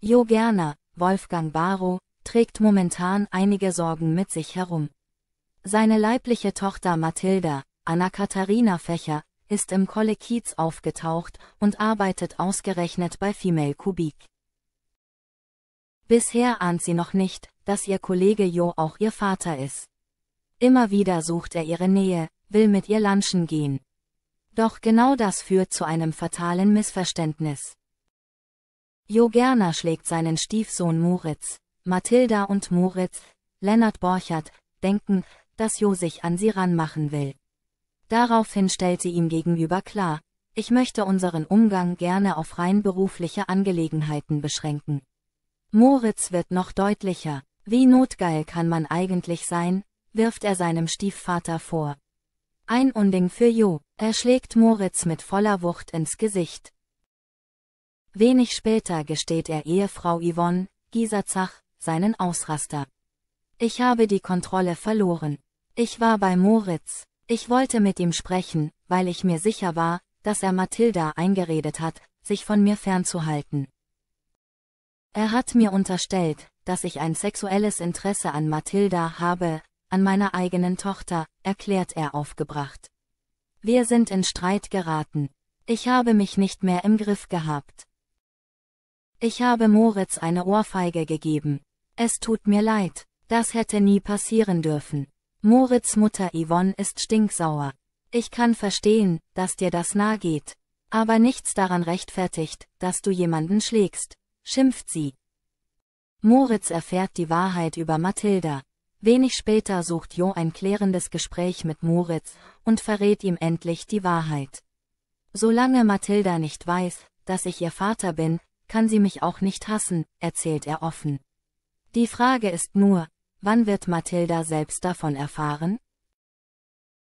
Jo Gerner, Wolfgang Barrow, trägt momentan einige Sorgen mit sich herum. Seine leibliche Tochter Mathilda, Anna-Katharina Fächer, ist im Kollekiez aufgetaucht und arbeitet ausgerechnet bei Female Kubik. Bisher ahnt sie noch nicht, dass ihr Kollege Jo auch ihr Vater ist. Immer wieder sucht er ihre Nähe, will mit ihr lunchen gehen. Doch genau das führt zu einem fatalen Missverständnis. Jo Gerner schlägt seinen Stiefsohn Moritz, Mathilda und Moritz, Lennart Borchert, denken, dass Jo sich an sie ranmachen will. Daraufhin stellt sie ihm gegenüber klar, ich möchte unseren Umgang gerne auf rein berufliche Angelegenheiten beschränken. Moritz wird noch deutlicher, wie notgeil kann man eigentlich sein, wirft er seinem Stiefvater vor. Ein Unding für Jo, er schlägt Moritz mit voller Wucht ins Gesicht. Wenig später gesteht er Ehefrau Yvonne, Gieserzach, seinen Ausraster. Ich habe die Kontrolle verloren. Ich war bei Moritz. Ich wollte mit ihm sprechen, weil ich mir sicher war, dass er Mathilda eingeredet hat, sich von mir fernzuhalten. Er hat mir unterstellt, dass ich ein sexuelles Interesse an Mathilda habe, an meiner eigenen Tochter, erklärt er aufgebracht. Wir sind in Streit geraten. Ich habe mich nicht mehr im Griff gehabt. Ich habe Moritz eine Ohrfeige gegeben. Es tut mir leid, das hätte nie passieren dürfen. Moritz Mutter Yvonne ist stinksauer. Ich kann verstehen, dass dir das nahe geht. Aber nichts daran rechtfertigt, dass du jemanden schlägst, schimpft sie. Moritz erfährt die Wahrheit über Mathilda. Wenig später sucht Jo ein klärendes Gespräch mit Moritz und verrät ihm endlich die Wahrheit. Solange Mathilda nicht weiß, dass ich ihr Vater bin, kann sie mich auch nicht hassen, erzählt er offen. Die Frage ist nur, wann wird Mathilda selbst davon erfahren?